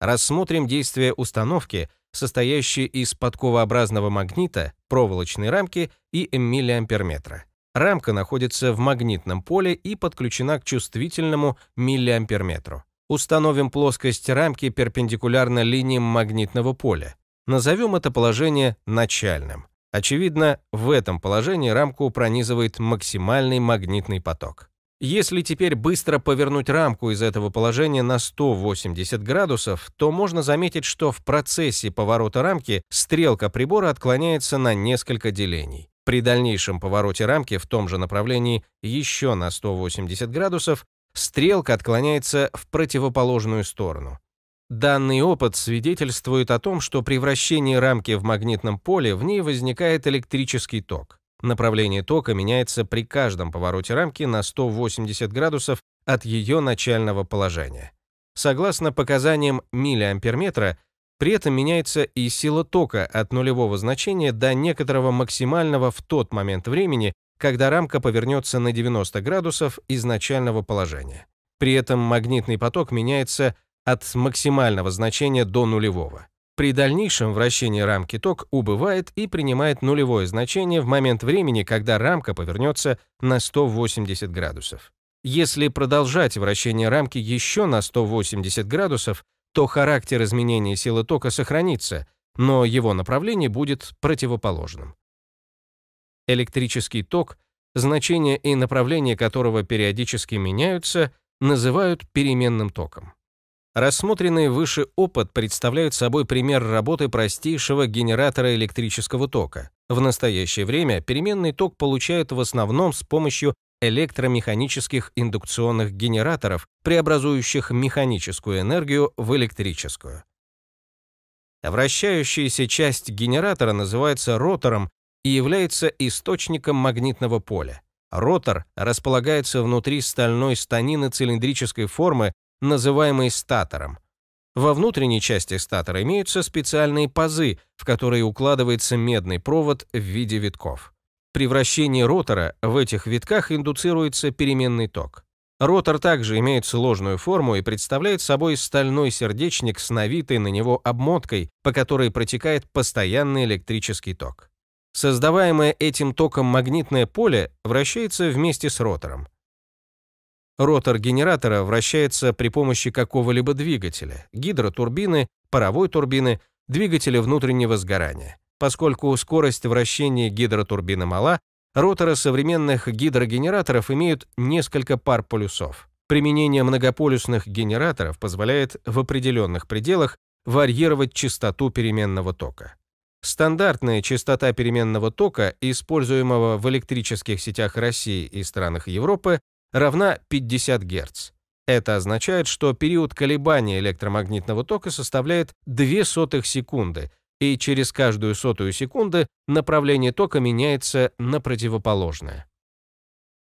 рассмотрим действие установки, состоящей из подковообразного магнита, проволочной рамки и миллиамперметра. Рамка находится в магнитном поле и подключена к чувствительному миллиамперметру. Установим плоскость рамки перпендикулярно линиям магнитного поля. Назовем это положение начальным. Очевидно, в этом положении рамку пронизывает максимальный магнитный поток. Если теперь быстро повернуть рамку из этого положения на 180 градусов, то можно заметить, что в процессе поворота рамки стрелка прибора отклоняется на несколько делений. При дальнейшем повороте рамки в том же направлении еще на 180 градусов стрелка отклоняется в противоположную сторону. Данный опыт свидетельствует о том, что при вращении рамки в магнитном поле в ней возникает электрический ток. Направление тока меняется при каждом повороте рамки на 180 градусов от ее начального положения. Согласно показаниям миллиамперметра, при этом меняется и сила тока от нулевого значения до некоторого максимального в тот момент времени, когда рамка повернется на 90 градусов изначального положения. При этом магнитный поток меняется от максимального значения до нулевого. При дальнейшем вращении рамки ток убывает и принимает нулевое значение в момент времени, когда рамка повернется на 180 градусов. Если продолжать вращение рамки еще на 180 градусов, то характер изменения силы тока сохранится, но его направление будет противоположным. Электрический ток, значение и направление которого периодически меняются, называют переменным током. Рассмотренный выше опыт представляет собой пример работы простейшего генератора электрического тока. В настоящее время переменный ток получают в основном с помощью электромеханических индукционных генераторов, преобразующих механическую энергию в электрическую. Вращающаяся часть генератора называется ротором и является источником магнитного поля. Ротор располагается внутри стальной станины цилиндрической формы называемый статором. Во внутренней части статора имеются специальные пазы, в которые укладывается медный провод в виде витков. При вращении ротора в этих витках индуцируется переменный ток. Ротор также имеет сложную форму и представляет собой стальной сердечник с навитой на него обмоткой, по которой протекает постоянный электрический ток. Создаваемое этим током магнитное поле вращается вместе с ротором. Ротор генератора вращается при помощи какого-либо двигателя – гидротурбины, паровой турбины, двигателя внутреннего сгорания. Поскольку скорость вращения гидротурбины мала, роторы современных гидрогенераторов имеют несколько пар полюсов. Применение многополюсных генераторов позволяет в определенных пределах варьировать частоту переменного тока. Стандартная частота переменного тока, используемого в электрических сетях России и странах Европы, равна 50 Гц. Это означает, что период колебания электромагнитного тока составляет 0,02 секунды, и через каждую сотую секунды направление тока меняется на противоположное.